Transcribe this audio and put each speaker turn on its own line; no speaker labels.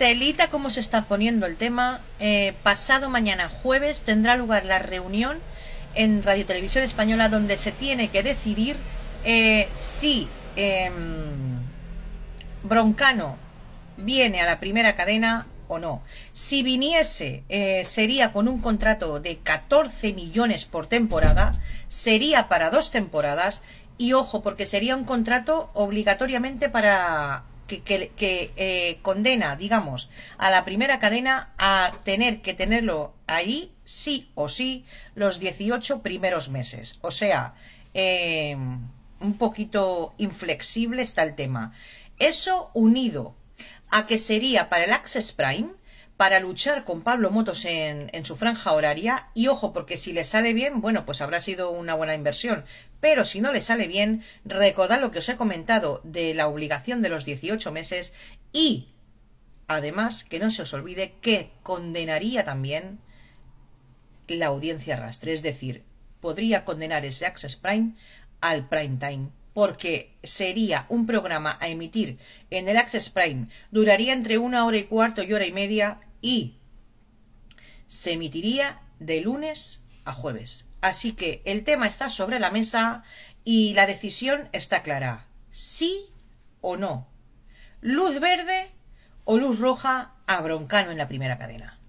Telita, cómo se está poniendo el tema. Eh, pasado mañana, jueves, tendrá lugar la reunión en Radio Televisión Española donde se tiene que decidir eh, si em, Broncano viene a la primera cadena o no. Si viniese, eh, sería con un contrato de 14 millones por temporada, sería para dos temporadas y ojo, porque sería un contrato obligatoriamente para que, eh, condena, digamos, a la primera cadena a tener que tenerlo ahí sí o sí los 18 primeros meses. O sea, em, un poquito inflexible está el tema. Eso unido a que sería para el Access Prime para luchar con Pablo Motos en, su franja horaria. Y ojo, porque si le sale bien, bueno, pues habrá sido una buena inversión. Pero si no le sale bien, recordad lo que os he comentado de la obligación de los 18 meses y, además, que no se os olvide que condenaría también la audiencia rastre. Es decir, podría condenar ese Access Prime al prime time porque sería un programa a emitir en el Access Prime, duraría entre una hora y cuarto y hora y media y se emitiría de lunes a jueves. Así que el tema está sobre la mesa y la decisión está clara. Sí o no. Luz verde o luz roja a Broncano en la primera cadena.